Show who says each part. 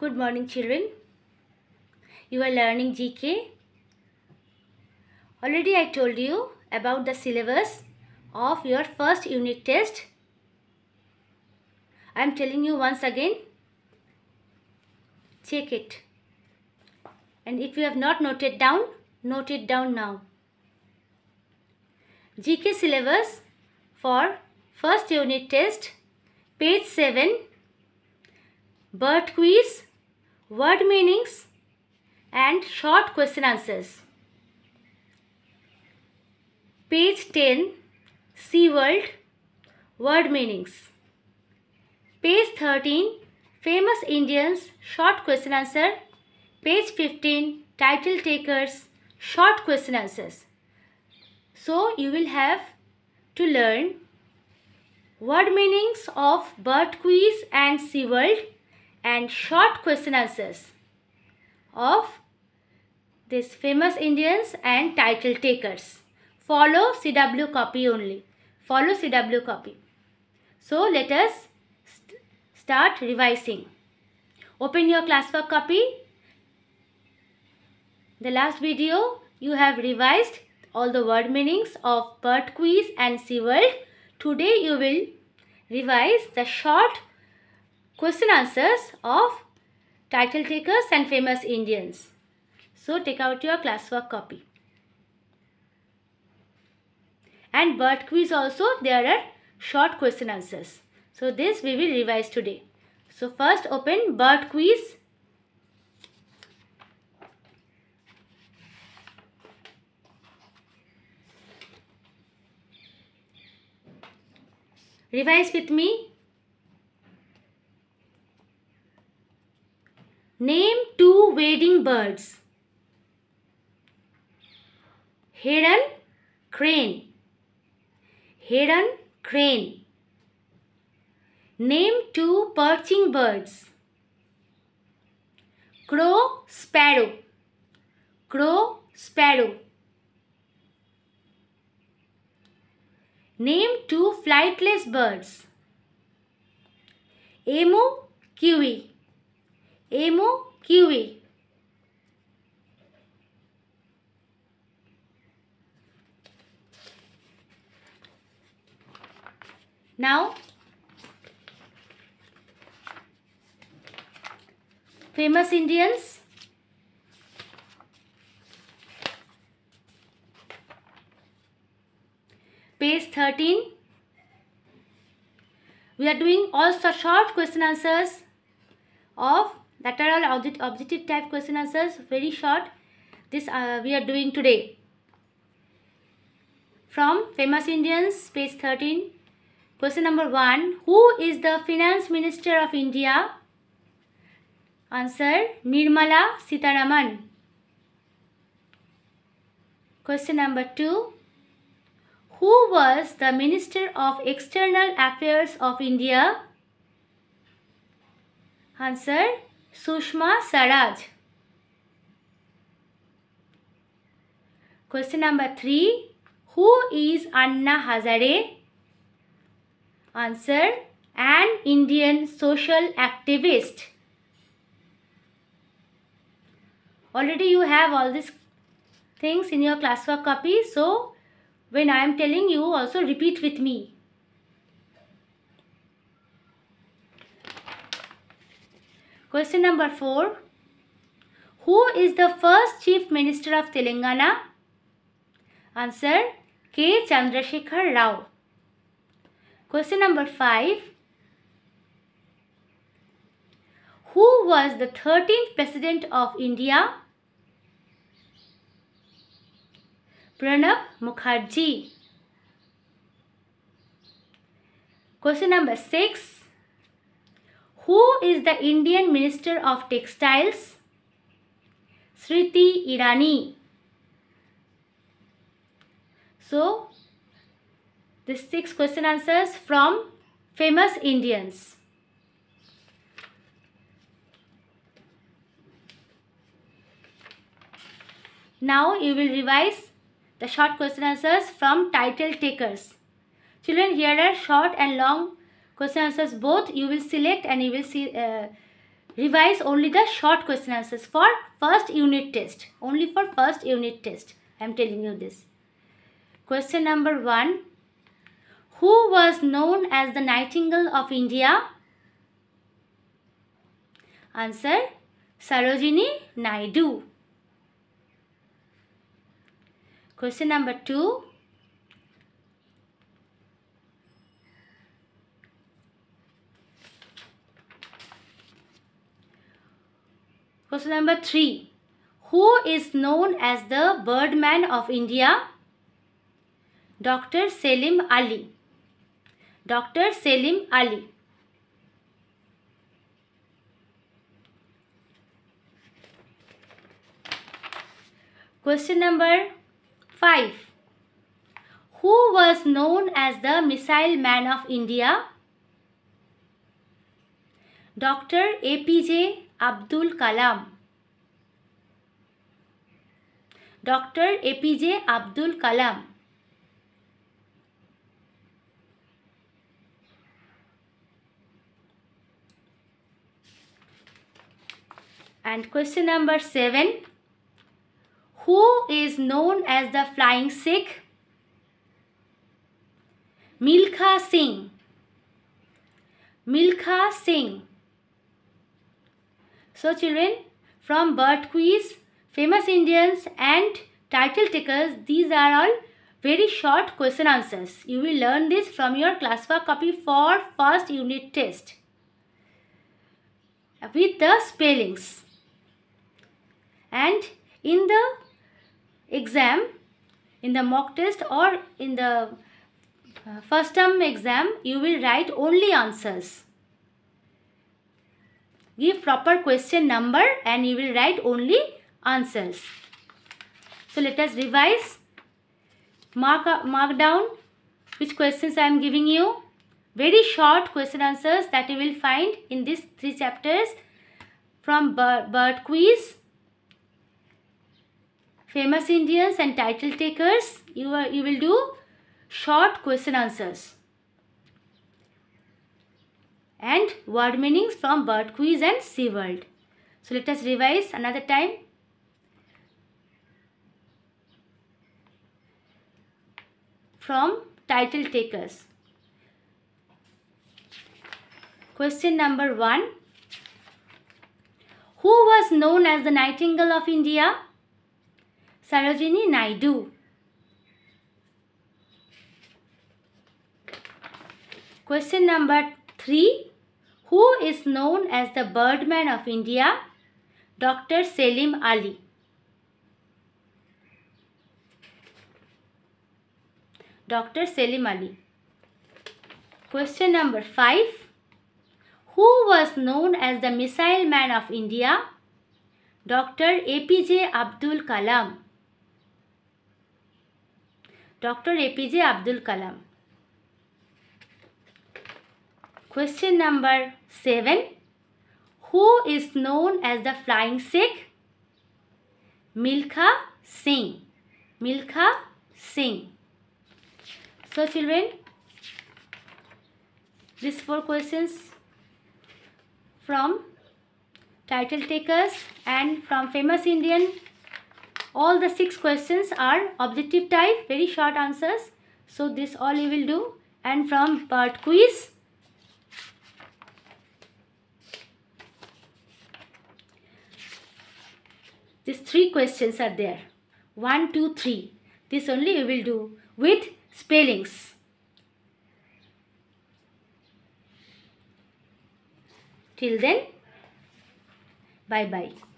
Speaker 1: Good morning children. You are learning GK. Already I told you about the syllabus of your first unit test. I am telling you once again. Check it. And if you have not noted down, note it down now. GK syllabus for first unit test page 7 Bird quiz, word meanings and short question answers. Page 10 Sea World Word Meanings Page 13 Famous Indians Short Question Answer Page 15 Title Takers Short Question Answers So you will have to learn word meanings of bird quiz and sea world and short question answers of these famous Indians and title takers. Follow CW copy only. Follow CW copy. So let us st start revising. Open your classwork copy. The last video you have revised all the word meanings of bird quiz and SeaWorld. Today you will revise the short question answers of title takers and famous Indians. So take out your classwork copy. And bird quiz also there are short question answers. So this we will revise today. So first open bird quiz. Revise with me Name two wading birds. Heron, crane. Heron, crane. Name two perching birds. Crow, sparrow. Crow, sparrow. Name two flightless birds. Emu, kiwi. M O Now, famous Indians. Page 13. We are doing all short question answers of that are all object, objective type question answers very short this uh, we are doing today from famous indians page 13 question number 1 who is the finance minister of india answer nirmala sitaraman question number 2 who was the minister of external affairs of india answer Sushma Saraj. Question number 3. Who is Anna Hazare? Answer. An Indian social activist. Already you have all these things in your classwork copy. So, when I am telling you, also repeat with me. Question number 4. Who is the first Chief Minister of Telangana? Answer K. Chandrasekhar Rao. Question number 5. Who was the 13th President of India? Pranab Mukherjee. Question number 6. Who is the Indian Minister of Textiles? Sriti Irani. So, the six question answers from famous Indians. Now you will revise the short question answers from title takers. Children, here are short and long question answers both you will select and you will see uh, revise only the short question answers for first unit test only for first unit test i am telling you this question number 1 who was known as the nightingale of india answer sarojini naidu question number 2 Question number 3. Who is known as the Birdman of India? Dr. Selim Ali. Dr. Selim Ali. Question number 5. Who was known as the Missile Man of India? Dr. APJ Abdul कलम doctor J Abdul Kalam and question number seven who is known as the flying Sikh Milkha Singh Milkha Singh So children, from birth quiz, famous Indians and title takers, these are all very short question answers. You will learn this from your classwork copy for first unit test with the spellings. And in the exam, in the mock test or in the uh, first term exam, you will write only answers. Give proper question number and you will write only answers. So let us revise. Mark, mark down which questions I am giving you. Very short question answers that you will find in these three chapters from bird quiz, famous Indians and title takers. You, are, you will do short question answers and word meanings from Bird Quiz and world. So let us revise another time. From title takers. Question number 1. Who was known as the Nightingale of India? Sarojini Naidu. Question number 3. Who is known as the Birdman of India? Dr. Selim Ali. Dr. Selim Ali. Question number 5. Who was known as the Missile Man of India? Dr. APJ Abdul Kalam. Dr. APJ Abdul Kalam. Question number 7. Who is known as the flying Sikh? Milka Singh. Milka Singh. So children, these four questions from title takers and from famous Indian. All the six questions are objective type, very short answers. So this all you will do and from part quiz These three questions are there. One, two, three. This only you will do with spellings. Till then, bye-bye.